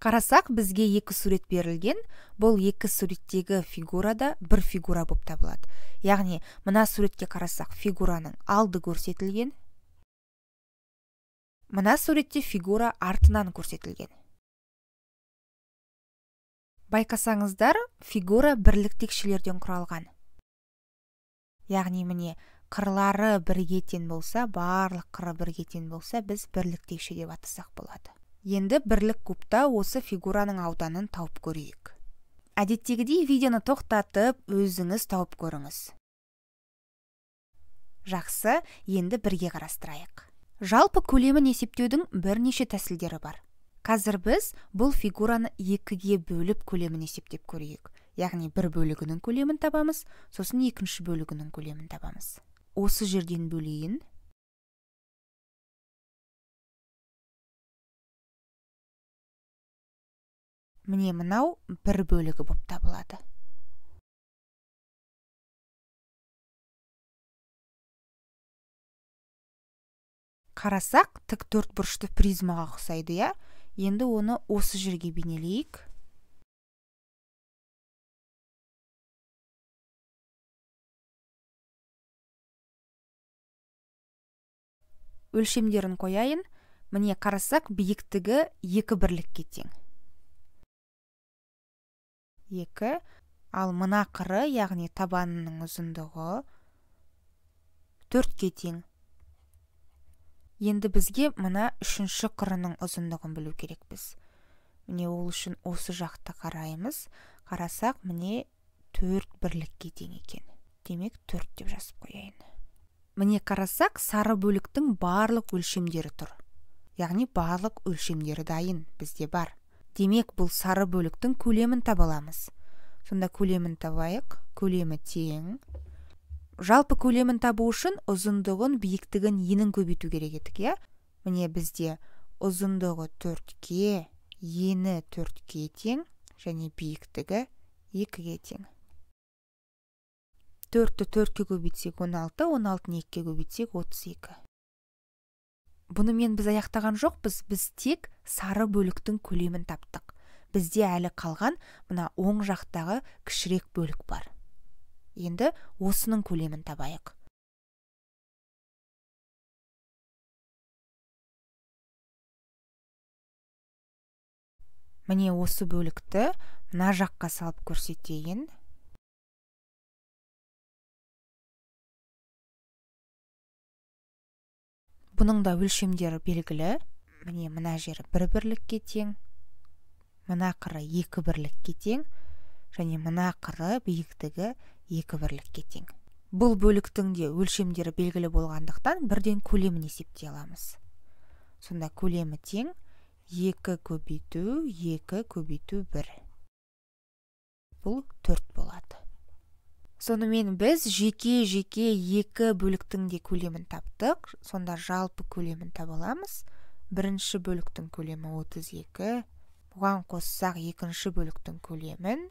қарасақ бізге екі сурет берілген бұл екі суреттегі фигура да бір фигура болып табылады яғни мына суретке қарасақ фигураның алды көрсетілген мына суретте фигура артынан көрсетілген байқасаңыздар фигура бірлік текшелерден құралған яғни міне қырлары бірге тең болса барлық қыры бірге тең болса біз бірлік текше деп атасақ болады енді бірлік кубта осы фигураның ауданын тауып көрейік әдеттегідей видеоны тоқтатып өзіңіз тауып көріңіз жақсы енді бірге қарастырайық жалпы көлемін есептеудің бірнеше тәсілдері бар қазір біз бұл фигураны екіге бөліп көлемін есептеп көрейік яғни бір бөлігінің көлемін табамыз сосын екінші бөлігінің көлемін табамыз осы жерден бөлейін міне мынау бір бөлігі болып табылады қарасақ тік төрт бұрышты призмаға ұқсайды иә енді оны осы жерге бейнелейік өлшемдерін қояйын міне қарасақ биіктігі екі бірлікке тең екі ал мына қыры яғни табанының ұзындығы төртке тең енді бізге мына үшінші қырының ұзындығын білу керекпіз міне ол үшін осы жақты қараймыз қарасақ міне төрт бірлікке тең екен демек төрт деп жазып қояйын міне қарасақ сары бөліктің барлық өлшемдері тұр яғни барлық өлшемдері дайын бізде бар демек бұл сары бөліктің көлемін таба аламыз сонда көлемін табайық көлемі тең жалпы көлемін табу үшін ұзындығын биіктігін енін көбейту керек едік иә міне бізде ұзындығы төртке ені төртке тең және биіктігі екіге тең төртті төртке көбейтсек он алты он алтыны екіге көбейтсек отыз екі Бұны мен біз аяқтаған жоқпыз біз тек сары бөліктің көлемін таптық бізде әлі қалған мына оң жақтағы кішірек бөлік бар енді осының көлемін табайық міне осы бөлікті мына жаққа салып көрсетейін бұның да өлшемдері белгілі міне мына жері бір бірлікке тең мына қыры екі бірлікке тең және мына қыры биіктігі екі бірлікке тең бұл бөліктің де өлшемдері белгілі болғандықтан бірден көлемін есептей аламыз сонда көлемі тең екі көбейту екі көбейту бір. бұл төрт болады сонымен біз жеке жеке екі бөліктің де көлемін таптық сонда жалпы көлемін таба аламыз бірінші бөліктің көлемі 32 бұған қоссақ екінші бөліктің көлемін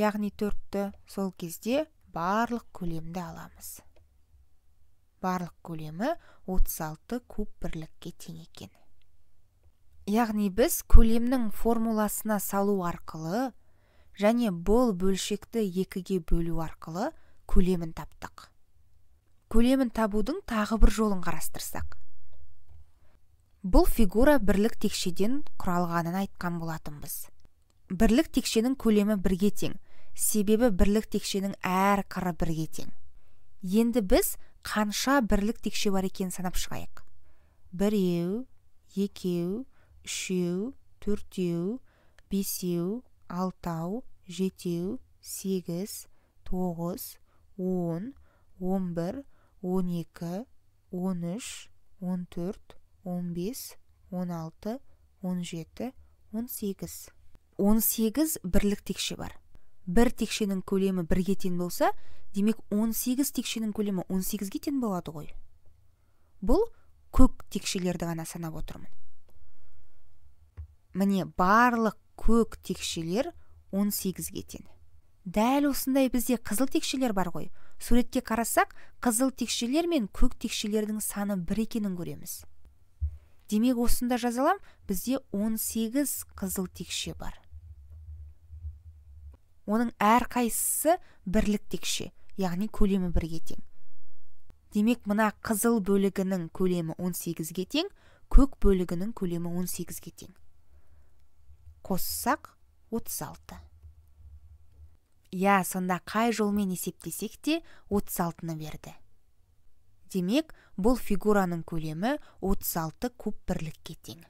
яғни төртті сол кезде барлық көлемді аламыз барлық көлемі 36 куб бірлікке тең екен яғни біз көлемнің формуласына салу арқылы және бұл бөлшекті екіге бөлу арқылы көлемін таптық көлемін табудың тағы бір жолын қарастырсақ бұл фигура бірлік текшеден құралғанын айтқан болатынбыз бірлік текшенің көлемі бірге тең себебі бірлік текшенің әр қыры бірге тең енді біз қанша бірлік текше бар екенін санап шығайық біреу екеу үшеу төртеу бесеу алтау жетеу сегіз тоғыз он он бір он екі он үш он төрт он бес он алты он жеті он сегіз он сегіз бірлік текше бар бір текшенің көлемі бірге тең болса демек он сегіз текшенің көлемі он сегізге тең болады ғой бұл көк текшелерді ғана санап отырмын міне барлық көк текшелер 18-ге тең дәл осындай бізде қызыл текшелер бар ғой суретке қарасақ қызыл текшелер мен көк текшелердің саны бір екенін көреміз демек осында жазалам бізде 18 қызыл текше бар оның әр қайсысы бірлік текше яғни көлемі бірге тең демек мына қызыл бөлігінің көлемі 18-ге тең көк бөлігінің көлемі 18-ге тең қоссақ 36 иә сонда қай жолмен есептесек те 36-ны берді демек бұл фигураның көлемі 36 куб бірлікке тең